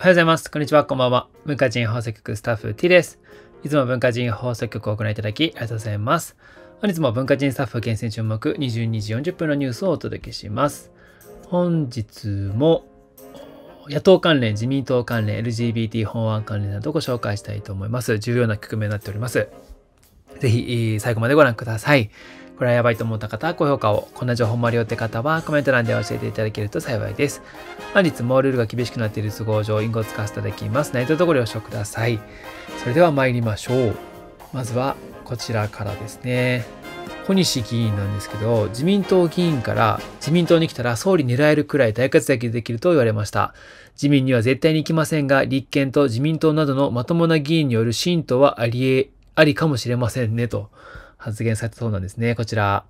おはようございます。こんにちは。こんばんは。文化人放送局スタッフ T です。いつも文化人放送局をご覧いただきありがとうございます。本日も文化人スタッフ厳選注目22時40分のニュースをお届けします。本日も野党関連、自民党関連、LGBT 法案関連などをご紹介したいと思います。重要な局面になっております。ぜひ最後までご覧ください。これはやばいと思った方は高評価を、こんな情報もあるよって方はコメント欄で教えていただけると幸いです。本日もルールが厳しくなっている都合上、イン語を使わせていただきます。内藤とご了承ください。それでは参りましょう。まずはこちらからですね。小西議員なんですけど、自民党議員から自民党に来たら総理狙えるくらい大活躍できると言われました。自民には絶対に行きませんが、立憲と自民党などのまともな議員による信徒はありえ、ありかもしれませんねと。発言されたそうなんですね。こちら。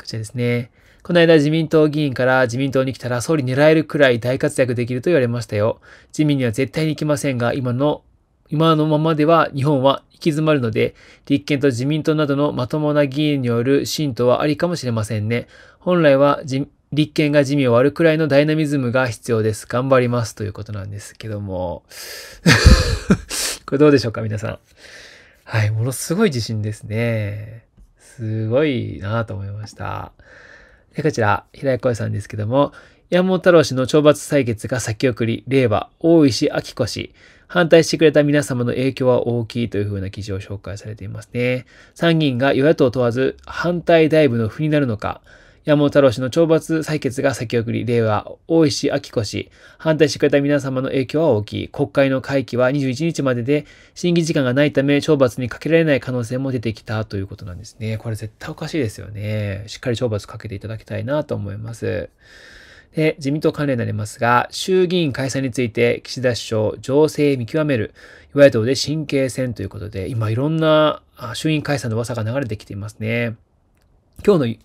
こちらですね。この間自民党議員から自民党に来たら総理狙えるくらい大活躍できると言われましたよ。自民には絶対に行きませんが、今の、今のままでは日本は行き詰まるので、立憲と自民党などのまともな議員による信徒はありかもしれませんね。本来は立憲が自民を割るくらいのダイナミズムが必要です。頑張ります。ということなんですけども。これどうでしょうか、皆さん。はい、ものすごい自信ですね。すごいなと思いました。で、こちら、平井小声さんですけども、山本太郎氏の懲罰採決が先送り、令和、大石明子氏、反対してくれた皆様の影響は大きいというふうな記事を紹介されていますね。参議院が与野党問わず反対大部の負になるのか、山本太郎氏の懲罰採決が先送り、令和、大石明子氏、反対してくれた皆様の影響は大きい。国会の会期は21日までで、審議時間がないため、懲罰にかけられない可能性も出てきたということなんですね。これ絶対おかしいですよね。しっかり懲罰かけていただきたいなと思います。で、自民党関連になりますが、衆議院解散について岸田首相、情勢見極める、与野党で神経戦ということで、今いろんな衆議院解散の噂が流れてきていますね。今日の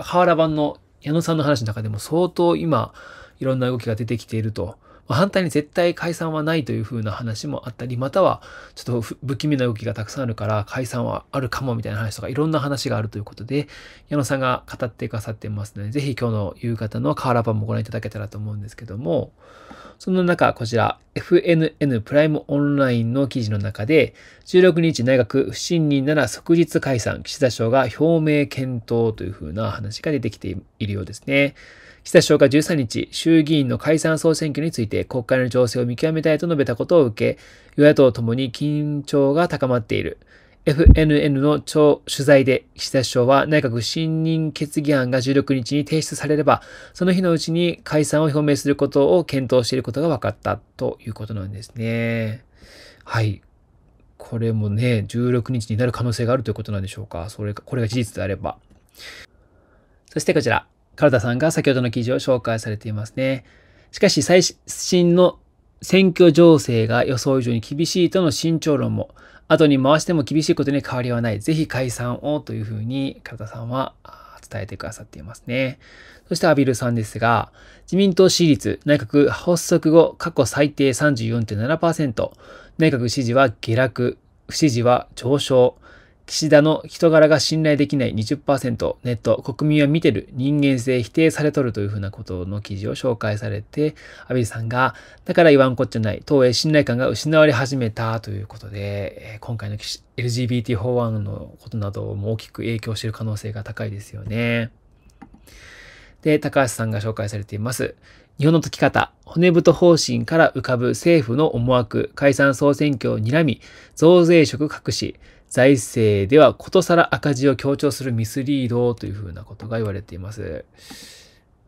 ハーラ版の矢野さんの話の中でも相当今、いろんな動きが出てきていると反対に絶対解散はないというふうな話もあったり、またはちょっと不気味な動きがたくさんあるから解散はあるかもみたいな話とかいろんな話があるということで、矢野さんが語ってくださってますので、ぜひ今日の夕方のカーラ版もご覧いただけたらと思うんですけども、その中、こちら FNN プライムオンラインの記事の中で、16日内閣不信任なら即日解散、岸田省が表明検討というふうな話が出てきているようですね。岸田首相が13日、衆議院の解散総選挙について国会の情勢を見極めたいと述べたことを受け、与野党ともに緊張が高まっている。FNN の取材で岸田首相は内閣不信任決議案が16日に提出されれば、その日のうちに解散を表明することを検討していることが分かったということなんですね。はい。これもね、16日になる可能性があるということなんでしょうか。それか、これが事実であれば。そしてこちら。カルタさんが先ほどの記事を紹介されていますね。しかし最新の選挙情勢が予想以上に厳しいとの慎重論も、後に回しても厳しいことに変わりはない。ぜひ解散をというふうに、カルタさんは伝えてくださっていますね。そしてアビルさんですが、自民党支持率、内閣発足後過去最低34.7%、内閣支持は下落、不支持は上昇、岸田の人柄が信頼できない20%、ネット、国民は見てる、人間性否定されとるというふうなことの記事を紹介されて、安倍さんが、だから言わんこっちゃない、党へ信頼感が失われ始めたということで、今回の LGBT 法案のことなども大きく影響している可能性が高いですよね。で、高橋さんが紹介されています。日本の解き方、骨太方針から浮かぶ政府の思惑、解散総選挙を睨み、増税職隠し、財政ではことさら赤字を強調するミスリードというふうなことが言われています。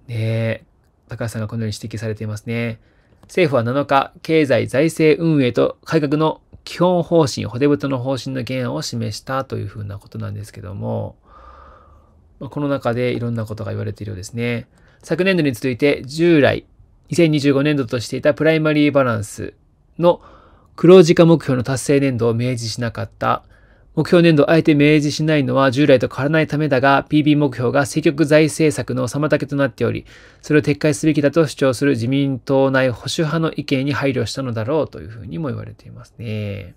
ねえ、高橋さんがこのように指摘されていますね。政府は7日、経済財政運営と改革の基本方針、骨太の方針の原案を示したというふうなことなんですけども、この中でいろんなことが言われているようですね。昨年度に続いて従来、2025年度としていたプライマリーバランスの黒字化目標の達成年度を明示しなかった目標年度あえて明示しないのは従来と変わらないためだが、PB 目標が積極財政策の妨げとなっており、それを撤回すべきだと主張する自民党内保守派の意見に配慮したのだろうというふうにも言われていますね。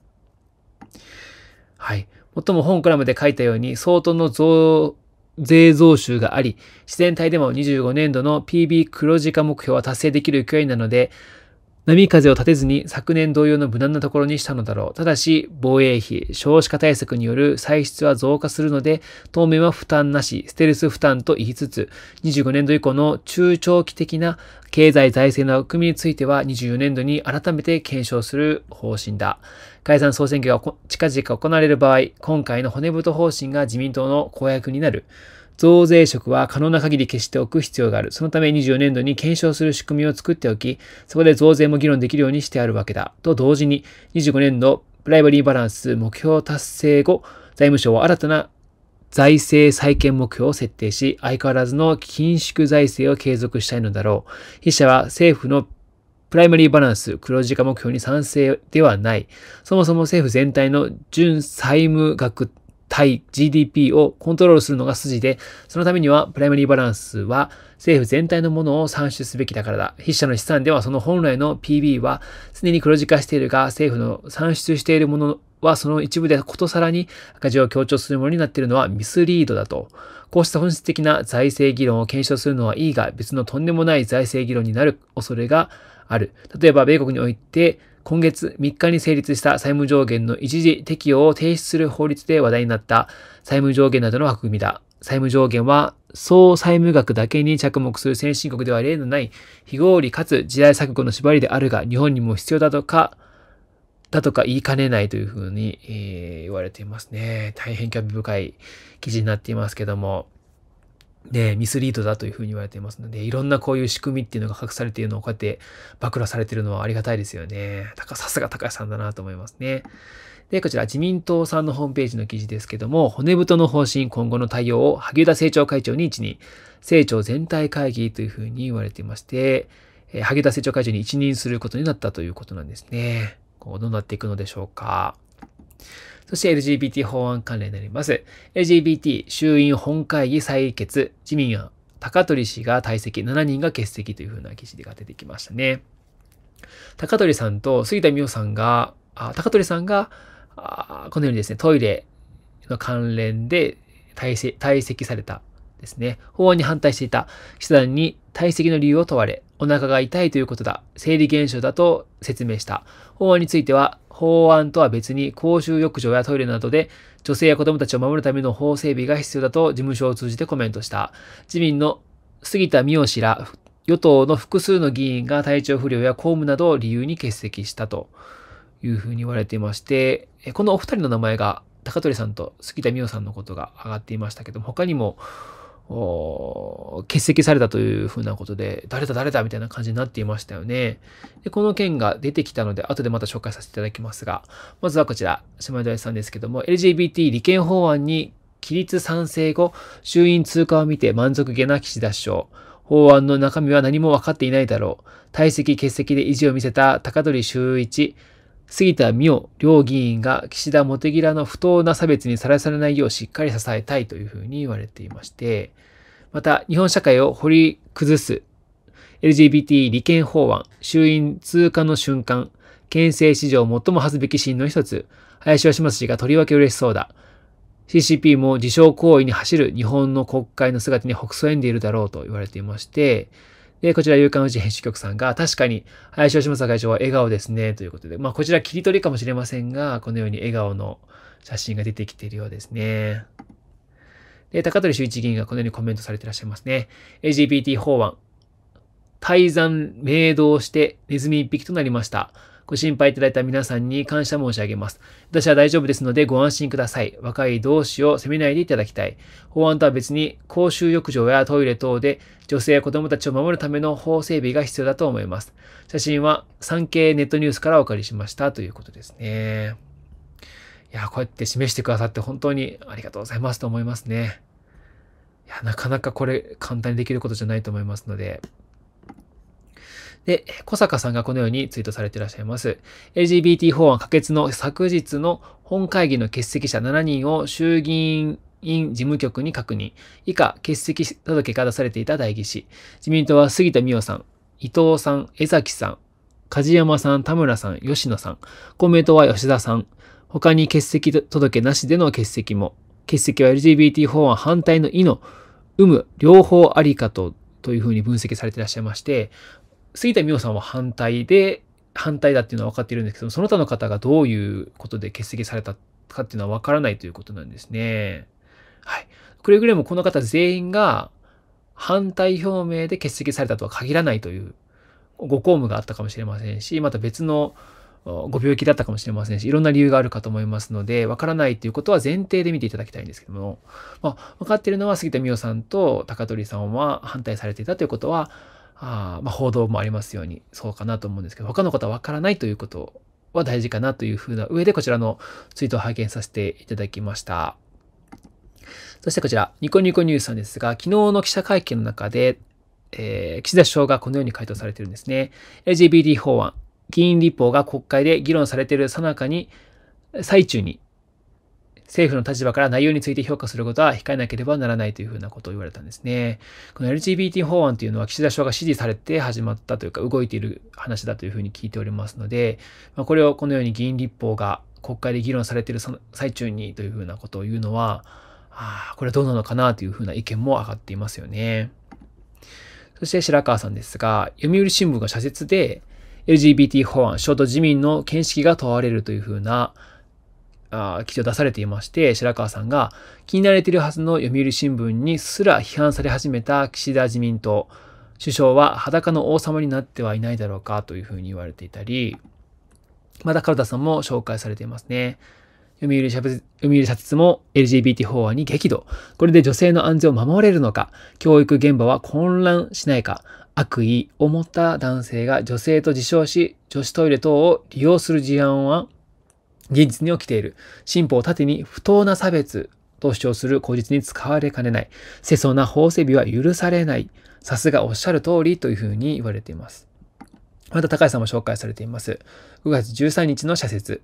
はい。もっとも本クラムで書いたように、相当の増税増収があり、自然体でも25年度の PB 黒字化目標は達成できる勢いなので、波風を立てずに昨年同様の無難なところにしたのだろう。ただし、防衛費、少子化対策による歳出は増加するので、当面は負担なし、ステルス負担と言いつつ、25年度以降の中長期的な経済財政の枠組みについては24年度に改めて検証する方針だ。解散総選挙が近々行われる場合、今回の骨太方針が自民党の公約になる。増税職は可能な限り消しておく必要がある。そのため24年度に検証する仕組みを作っておき、そこで増税も議論できるようにしてあるわけだ。と同時に、25年度プライバリーバランス目標達成後、財務省は新たな財政再建目標を設定し、相変わらずの緊縮財政を継続したいのだろう。筆者は政府のプライマリーバランス、黒字化目標に賛成ではない。そもそも政府全体の純債務額対 GDP をコントロールするのが筋で、そのためにはプライマリーバランスは政府全体のものを算出すべきだからだ。筆者の資産ではその本来の PB は常に黒字化しているが、政府の算出しているものはその一部でことさらに赤字を強調するものになっているのはミスリードだと。こうした本質的な財政議論を検証するのはいいが、別のとんでもない財政議論になる恐れがある。例えば、米国において、今月3日に成立した債務上限の一時適用を停止する法律で話題になった債務上限などの枠組みだ。債務上限は総債務額だけに着目する先進国では例のない非合理かつ時代錯誤の縛りであるが日本にも必要だとか、だとか言いかねないというふうに、えー、言われていますね。大変興味深い記事になっていますけども。え、ミスリードだというふうに言われていますので、いろんなこういう仕組みっていうのが隠されているのをこうやって暴露されているのはありがたいですよね。高さすが高橋さんだなと思いますね。で、こちら自民党さんのホームページの記事ですけども、骨太の方針、今後の対応を萩生田政調会長に一任、政調全体会議というふうに言われていまして、えー、萩生田政調会長に一任することになったということなんですね。今後どうなっていくのでしょうか。そして LGBT 法案関連になります。LGBT 衆院本会議採決、自民案、高取氏が退席、7人が欠席というふうな記事が出てきましたね。高取さんと杉田美桜さんが、あ高取さんがあ、このようにですね、トイレの関連で退席されたですね。法案に反対していた者団に退席の理由を問われ、お腹が痛いということだ、生理現象だと説明した。法案については、法案とは別に公衆浴場やトイレなどで女性や子供たちを守るための法整備が必要だと事務所を通じてコメントした。自民の杉田美代氏ら与党の複数の議員が体調不良や公務などを理由に欠席したというふうに言われていまして、このお二人の名前が高取さんと杉田美代さんのことが上がっていましたけども、他にも欠席されたというふうなことで、誰だ誰だみたいな感じになっていましたよね。で、この件が出てきたので、後でまた紹介させていただきますが、まずはこちら、島田さんですけども、LGBT 利権法案に起立賛成後、衆院通過を見て満足げな岸田首相。法案の中身は何も分かっていないだろう。退席欠席で意地を見せた高取修一。杉田水脈両議員が岸田茂木らの不当な差別にさらされないようしっかり支えたいというふうに言われていまして、また日本社会を掘り崩す LGBT 利権法案衆院通過の瞬間、憲政史上最も恥ずべきシーンの一つ、林芳正氏がとりわけ嬉しそうだ。CCP も自傷行為に走る日本の国会の姿に北斎んでいるだろうと言われていまして、で、こちら、夕刊宇治編集局さんが、確かに、林吉正会長は笑顔ですね、ということで、まあ、こちら切り取りかもしれませんが、このように笑顔の写真が出てきているようですね。で、高取修一議員がこのようにコメントされていらっしゃいますね。LGBT 法案、退山、明動して、ネズミ一匹となりました。ご心配いただいた皆さんに感謝申し上げます。私は大丈夫ですのでご安心ください。若い同士を責めないでいただきたい。法案とは別に公衆浴場やトイレ等で女性や子供たちを守るための法整備が必要だと思います。写真は産経ネットニュースからお借りしましたということですね。いや、こうやって示してくださって本当にありがとうございますと思いますね。いや、なかなかこれ簡単にできることじゃないと思いますので、で、小坂さんがこのようにツイートされていらっしゃいます。LGBT 法案可決の昨日の本会議の欠席者7人を衆議院院事務局に確認。以下、欠席届が出されていた代議士。自民党は杉田水脈さん、伊藤さん、江崎さん、梶山さん、田村さん、吉野さん。公明党は吉田さん。他に欠席届なしでの欠席も。欠席は LGBT 法案反対の意の有無、両方ありかとというふうに分析されていらっしゃいまして、杉田水脈さんは反対で、反対だっていうのは分かっているんですけど、その他の方がどういうことで欠席されたかっていうのは分からないということなんですね。はい。くれぐれもこの方全員が反対表明で欠席されたとは限らないというご公務があったかもしれませんし、また別のご病気だったかもしれませんし、いろんな理由があるかと思いますので、分からないということは前提で見ていただきたいんですけども、まあ、分かっているのは杉田美桜さんと高取さんは反対されていたということは、あまあ、報道もありますように、そうかなと思うんですけど、他の方はわからないということは大事かなというふうな上で、こちらのツイートを拝見させていただきました。そしてこちら、ニコニコニュースさんですが、昨日の記者会見の中で、えー、岸田首相がこのように回答されてるんですね。LGBT 法案、議員立法が国会で議論されている最中に、最中に、政府の立場から内容について評価することは控えなければならないというふうなことを言われたんですね。この LGBT 法案というのは岸田首相が支持されて始まったというか動いている話だというふうに聞いておりますので、まあ、これをこのように議員立法が国会で議論されている最中にというふうなことを言うのは、ああ、これはどうなのかなというふうな意見も上がっていますよね。そして白川さんですが、読売新聞が社説で、LGBT 法案、ショート自民の見識が問われるというふうなあ記事を出されていまして、白川さんが気になれているはずの読売新聞にすら批判され始めた岸田自民党、首相は裸の王様になってはいないだろうかというふうに言われていたり、また、カルタさんも紹介されていますね。読売社説読売社説も LGBT 法案に激怒。これで女性の安全を守れるのか、教育現場は混乱しないか、悪意を持った男性が女性と自称し、女子トイレ等を利用する事案は現実に起きている。進歩を盾に不当な差別と主張する口実に使われかねない。世相な法整備は許されない。さすがおっしゃる通りというふうに言われています。また高橋さんも紹介されています。5月13日の社説。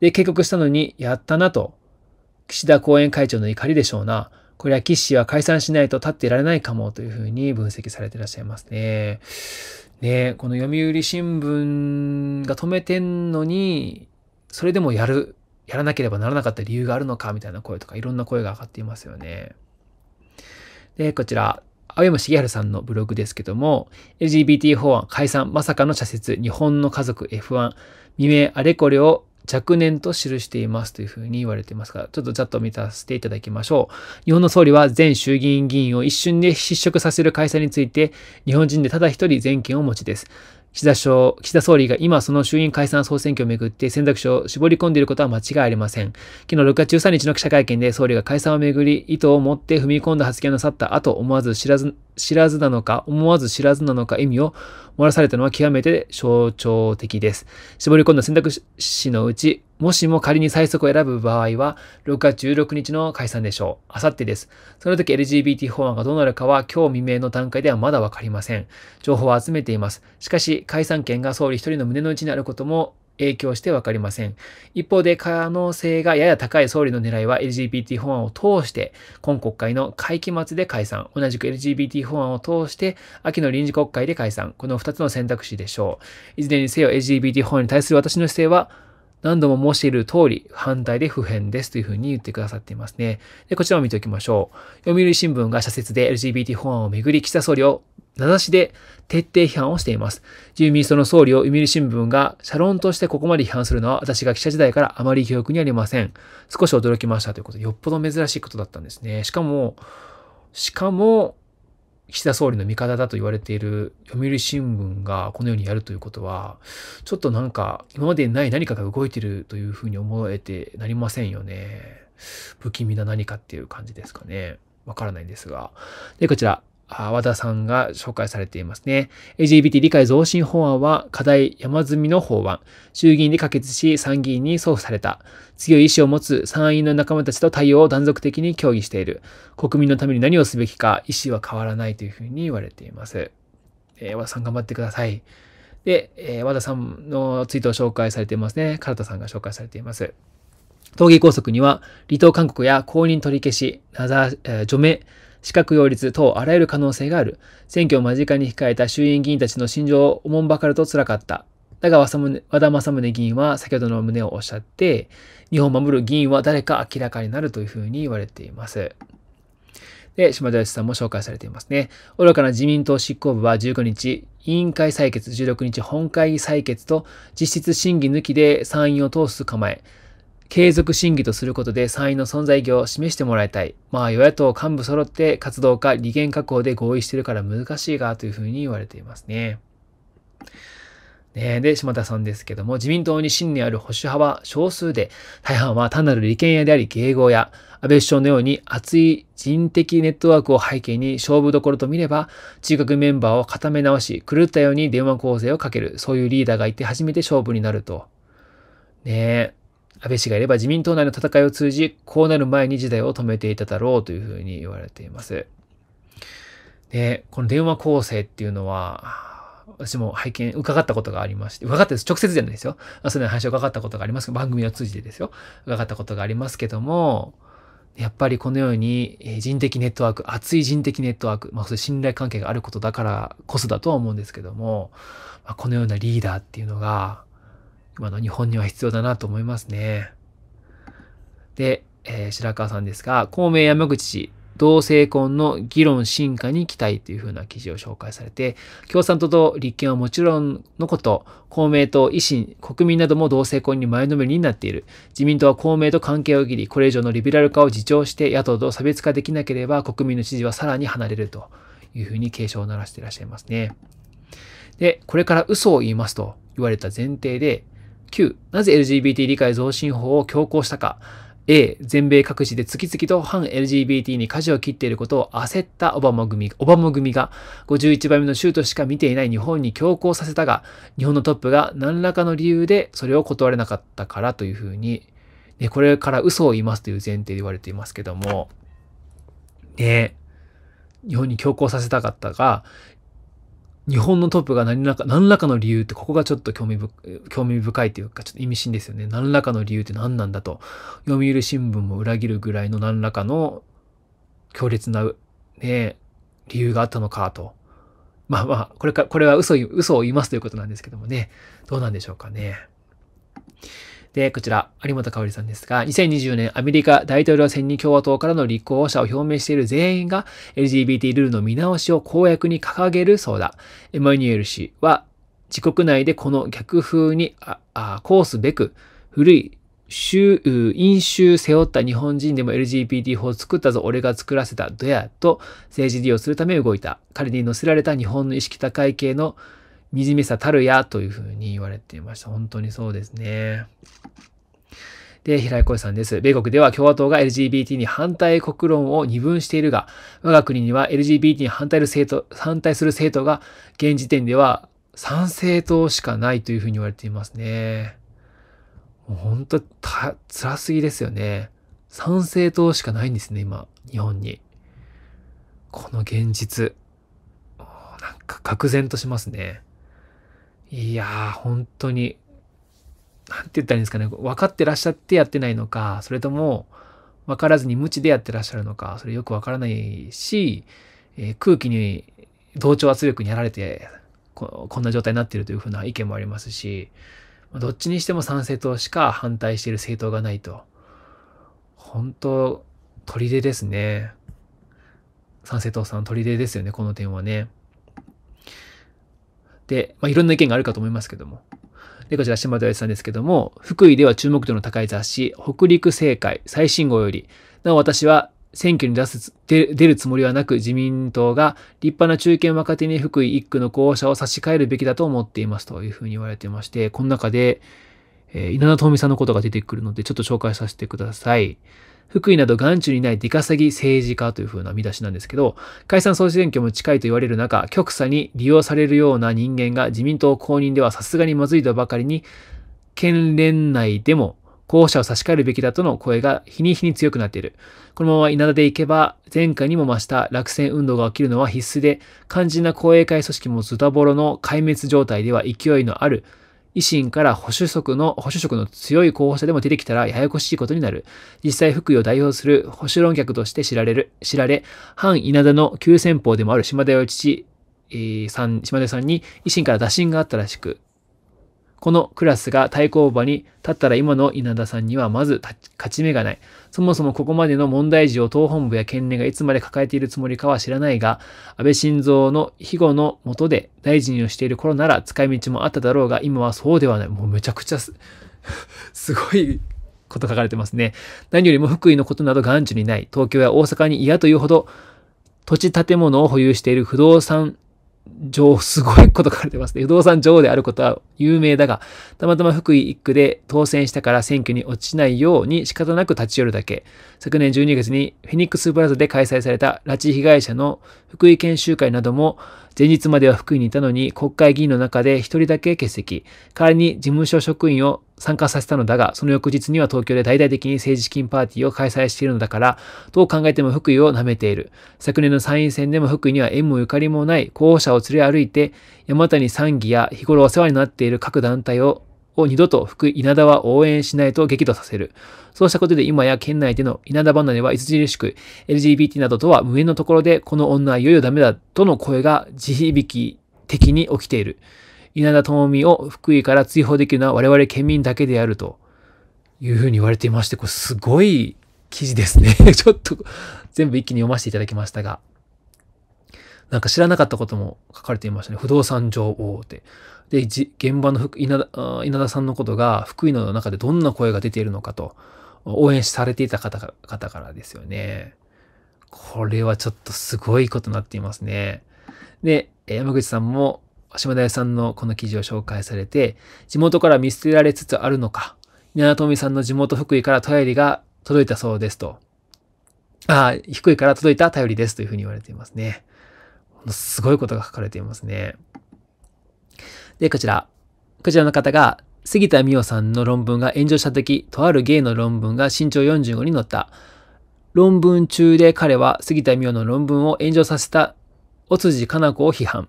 で、警告したのに、やったなと。岸田後援会長の怒りでしょうな。これは岸氏は解散しないと立っていられないかもというふうに分析されていらっしゃいますね。ねこの読売新聞が止めてんのに、それでもやる、やらなければならなかった理由があるのかみたいな声とかいろんな声が上がっていますよね。で、こちら、青山茂春さんのブログですけども、LGBT 法案解散、まさかの社説、日本の家族 F1、未明あれこれを若年と記していますというふうに言われていますが、ちょっとざっと見させていただきましょう。日本の総理は全衆議院議員を一瞬で失職させる解散について、日本人でただ一人全権を持ちです。岸田総岸田総理が今その衆院解散総選挙をめぐって選択肢を絞り込んでいることは間違いありません。昨日6月13日の記者会見で総理が解散をめぐり意図を持って踏み込んだ発言をなさった後思わず知らず、知らずなのか、思わず知らずなのか意味を漏らされたのは極めて象徴的です。絞り込んだ選択肢のうちもしも仮に最速を選ぶ場合は、6月16日の解散でしょう。あさってです。その時 LGBT 法案がどうなるかは今日未明の段階ではまだわかりません。情報を集めています。しかし、解散権が総理一人の胸の内にあることも影響してわかりません。一方で可能性がやや高い総理の狙いは LGBT 法案を通して、今国会の会期末で解散、同じく LGBT 法案を通して、秋の臨時国会で解散、この2つの選択肢でしょう。いずれにせよ LGBT 法案に対する私の姿勢は、何度も申している通り、反対で不変ですというふうに言ってくださっていますね。で、こちらも見ておきましょう。読売新聞が社説で LGBT 法案をめぐり、岸田総理を名指しで徹底批判をしています。自由民主党の総理を読売新聞が社論としてここまで批判するのは私が記者時代からあまり記憶にありません。少し驚きましたということで、よっぽど珍しいことだったんですね。しかも、しかも、岸田総理の味方だと言われている読売新聞がこのようにやるということは、ちょっとなんか今までにない何かが動いてるというふうに思えてなりませんよね。不気味な何かっていう感じですかね。わからないんですが。で、こちら、和田さんが紹介されていますね。LGBT 理解増進法案は課題山積みの法案。衆議院で可決し参議院に送付された。強い意志を持つ参院の仲間たちと対応を断続的に協議している。国民のために何をすべきか意思は変わらないというふうに言われています。えー、和田さん頑張ってください。で、えー、和田さんのツイートを紹介されていますね。唐田さんが紹介されています。統計拘束には離党勧告や公認取り消し、なざ、えー、除名、資格擁立等あらゆる可能性がある。選挙を間近に控えた衆院議員たちの心情をおもんばかると辛かった。だが和田政宗議員は先ほどの旨をおっしゃって、日本を守る議員は誰か明らかになるというふうに言われています。で、島田義さんも紹介されていますね。愚かな自民党執行部は1 5日、委員会採決16日本会議採決と実質審議抜きで参院を通す構え。継続審議とすることで参院の存在意義を示してもらいたい。まあ、与野党幹部揃って活動家、利権確保で合意してるから難しいが、というふうに言われていますね。ね、で、島田さんですけども、自民党に信念ある保守派は少数で、大半は単なる利権屋であり、迎合や、安倍首相のように熱い人的ネットワークを背景に勝負どころと見れば、中核メンバーを固め直し、狂ったように電話構成をかける、そういうリーダーがいて初めて勝負になると。ねえ。安倍氏がいれば自民党内の戦いを通じ、こうなる前に時代を止めていただろうというふうに言われています。で、この電話構成っていうのは、私も拝見、伺ったことがありまして、伺ったです。直接じゃないですよ。その話を伺ったことがあります番組を通じてですよ。伺ったことがありますけども、やっぱりこのように人的ネットワーク、熱い人的ネットワーク、まあ、そういう信頼関係があることだからこそだとは思うんですけども、まあ、このようなリーダーっていうのが、今の日本には必要だなと思いますね。で、えー、白川さんですが、公明山口氏、同性婚の議論進化に期待というふうな記事を紹介されて、共産党と立憲はもちろんのこと、公明党、維新、国民なども同性婚に前のめりになっている。自民党は公明と関係を切り、これ以上のリベラル化を自重して野党と差別化できなければ国民の支持はさらに離れるというふうに警鐘を鳴らしていらっしゃいますね。で、これから嘘を言いますと言われた前提で、9、なぜ LGBT 理解増進法を強行したか。A、全米各地で次々と反 LGBT に舵を切っていることを焦ったオバマ組、オバマ組が51番目の州としか見ていない日本に強行させたが、日本のトップが何らかの理由でそれを断れなかったからというふうに、ね、これから嘘を言いますという前提で言われていますけども、ね、日本に強行させたかったが、日本のトップが何らか、何らかの理由って、ここがちょっと興味興味深いというか、ちょっと意味深ですよね。何らかの理由って何なんだと。読売新聞も裏切るぐらいの何らかの強烈な、ね、理由があったのかと。まあまあ、これか、これは嘘、嘘を言いますということなんですけどもね。どうなんでしょうかね。で、こちら、有本香里さんですが、2020年アメリカ大統領選に共和党からの立候補者を表明している全員が LGBT ルールの見直しを公約に掲げるそうだ。エマニュエル氏は、自国内でこの逆風にあ、あ、こうすべく、古い州、飲酒背負った日本人でも LGBT 法を作ったぞ、俺が作らせた、どや、と政治利用するため動いた。彼に乗せられた日本の意識高い系の惨めさたるやというふうに言われていました。本当にそうですね。で、平井浩さんです。米国では共和党が LGBT に反対国論を二分しているが、我が国には LGBT に反対する政党、反対する政党が現時点では賛成党しかないというふうに言われていますね。もう本当た、辛すぎですよね。賛成党しかないんですね、今、日本に。この現実。なんか、愕然としますね。いやー、本当に、なんて言ったらいいんですかね、分かってらっしゃってやってないのか、それとも、分からずに無知でやってらっしゃるのか、それよく分からないし、えー、空気に、同調圧力にやられてこ、こんな状態になっているというふうな意見もありますし、どっちにしても賛成党しか反対している政党がないと。本当、砦ですね。賛成党さん砦ですよね、この点はね。で、まあ、いろんな意見があるかと思いますけども。で、こちら島田さんですけども、福井では注目度の高い雑誌、北陸政界最新号より、なお私は選挙に出す出、るつもりはなく自民党が立派な中堅若手に福井一区の候補者を差し替えるべきだと思っていますというふうに言われてまして、この中で、えー、稲田朋美さんのことが出てくるので、ちょっと紹介させてください。福井など眼中にない出稼ぎ政治家というふうな見出しなんですけど、解散総選挙も近いと言われる中、極左に利用されるような人間が自民党公認ではさすがにまずいとばかりに、県連内でも候補者を差し替えるべきだとの声が日に日に強くなっている。このまま稲田でいけば、前回にも増した落選運動が起きるのは必須で、肝心な公営会組織もズタボロの壊滅状態では勢いのある維新から保守色の、保守色の強い候補者でも出てきたらややこしいことになる。実際、福井を代表する保守論客として知られる、知られ、反稲田の急先鋒でもある島田義父、えー、さん、島田さんに維新から打診があったらしく、このクラスが対抗馬に立ったら今の稲田さんにはまず勝ち目がない。そもそもここまでの問題児を党本部や県連がいつまで抱えているつもりかは知らないが、安倍晋三の庇護の下で大臣をしている頃なら使い道もあっただろうが、今はそうではない。もうめちゃくちゃす、すごいこと書かれてますね。何よりも福井のことなど眼中にない。東京や大阪に嫌というほど土地建物を保有している不動産上、すごいこと書かれてますね。不動産上であることは有名だが、たまたま福井1区で当選したから選挙に落ちないように仕方なく立ち寄るだけ。昨年12月にフェニックスプラザで開催された拉致被害者の福井研修会なども、前日までは福井にいたのに国会議員の中で1人だけ欠席。代わりに事務所職員を参加させたのだが、その翌日には東京で大々的に政治資金パーティーを開催しているのだから、どう考えても福井を舐めている。昨年の参院選でも福井には縁もゆかりもない候補者を連れ歩いて、山谷参議や日頃お世話になっているる各団体をを二度と福稲田は応援しないと激怒させる。そうしたことで今や県内での稲田離れは著しく、LGBT などとは無縁のところで、この女はいよいよダメだとの声が地響き的に起きている。稲田朋美を福井から追放できるのは我々県民だけであるというふうに言われていまして、これすごい記事ですね ちょっと全部一気に読ませていただきましたが。なんか知らなかったことも書かれていましたね。不動産上大手。で、現場の稲田さんのことが福井の中でどんな声が出ているのかと、応援されていた方からですよね。これはちょっとすごいことになっていますね。で、山口さんも島田屋さんのこの記事を紹介されて、地元から見捨てられつつあるのか、稲田富さんの地元福井から便りが届いたそうですと。ああ、福井から届いた頼りですというふうに言われていますね。すごいことが書かれていますね。で、こちら。こちらの方が、杉田美桜さんの論文が炎上した時、とある芸の論文が身長45に乗った。論文中で彼は杉田美桜の論文を炎上させた尾辻かな子を批判。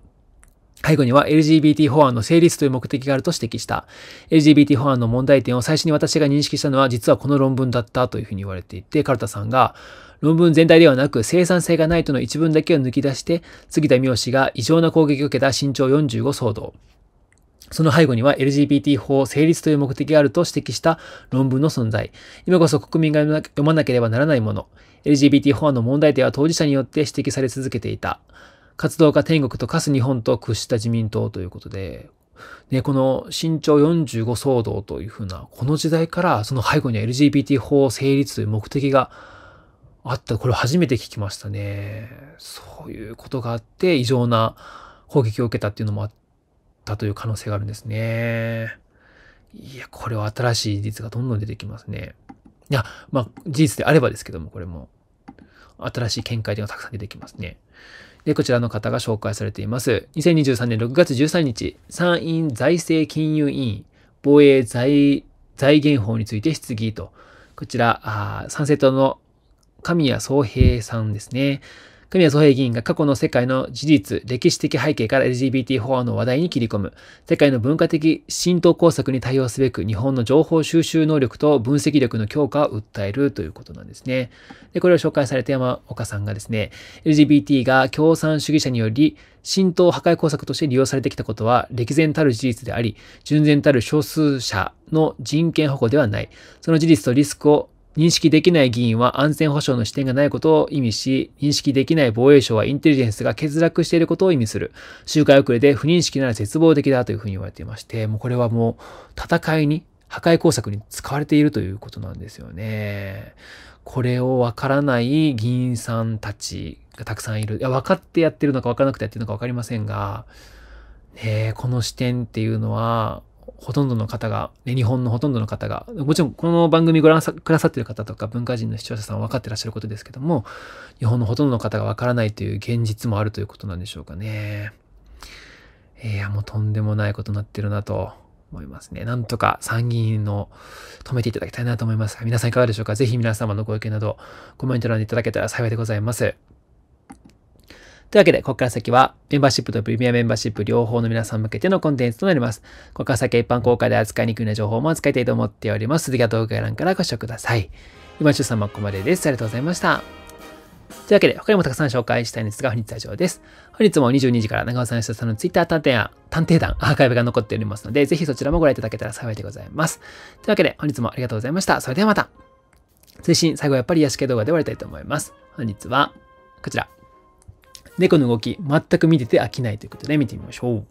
背後には LGBT 法案の成立という目的があると指摘した。LGBT 法案の問題点を最初に私が認識したのは実はこの論文だったというふうに言われていて、カルタさんが論文全体ではなく生産性がないとの一文だけを抜き出して、杉田美桜氏が異常な攻撃を受けた身長45騒動。その背後には LGBT 法成立という目的があると指摘した論文の存在。今こそ国民が読まなければならないもの。LGBT 法案の問題点は当事者によって指摘され続けていた。活動家天国と化す日本と屈した自民党ということで、ね、この身長45騒動というふうな、この時代からその背後には LGBT 法成立という目的があった。これ初めて聞きましたね。そういうことがあって異常な攻撃を受けたっていうのもあって、ったという可能性があるんですね。いや、これは新しい事実がどんどん出てきますね。いや、まあ、事実であればですけども、これも。新しい見解点がたくさん出てきますね。で、こちらの方が紹介されています。2023年6月13日、参院財政金融委員、防衛財財源法について質疑と、こちら、参政党の神谷宗平さんですね。国谷総平議員が過去の世界の事実、歴史的背景から LGBT 法案の話題に切り込む、世界の文化的浸透工作に対応すべく日本の情報収集能力と分析力の強化を訴えるということなんですね。で、これを紹介された山岡さんがですね、LGBT が共産主義者により浸透破壊工作として利用されてきたことは歴然たる事実であり、純然たる少数者の人権保護ではない。その事実とリスクを認識できない議員は安全保障の視点がないことを意味し、認識できない防衛省はインテリジェンスが欠落していることを意味する。周回遅れで不認識なら絶望的だというふうに言われていまして、もうこれはもう戦いに、破壊工作に使われているということなんですよね。これをわからない議員さんたちがたくさんいる。いや、わかってやってるのかわからなくてやってるのかわかりませんが、ねこの視点っていうのは、ほとんどの方が、ね、日本のほとんどの方が、もちろんこの番組ご覧くださってる方とか文化人の視聴者さんは分かってらっしゃることですけども、日本のほとんどの方が分からないという現実もあるということなんでしょうかね。いや、もうとんでもないことになってるなと思いますね。なんとか参議院の止めていただきたいなと思いますが、皆さんいかがでしょうかぜひ皆様のご意見などコメント欄にいただけたら幸いでございます。というわけで、ここから先は、メンバーシップとプレミアメンバーシップ両方の皆さん向けてのコンテンツとなります。ここから先は一般公開で扱いにくいな情報も扱いたいと思っております。次は動画欄からご視聴ください。今週様ここまでです。ありがとうございました。というわけで、他にもたくさん紹介したいんですが、本日は以上です。本日も22時から長尾さん吉田さんの Twitter 探偵団、探偵団アーカイブが残っておりますので、ぜひそちらもご覧いただけたら幸いでございます。というわけで、本日もありがとうございました。それではまた。追伸、最後はやっぱり屋敷動画で終わりたいと思います。本日は、こちら。猫の動き、全く見てて飽きないということで見てみましょう。。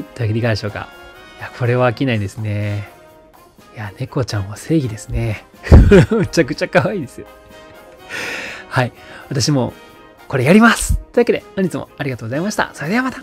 というわけでいかがでしょうか。いや、これは飽きないですね。いや、猫ちゃんは正義ですね。むちゃくちゃ可愛いですよ。はい。私も、これやりますというわけで、本日もありがとうございました。それではまた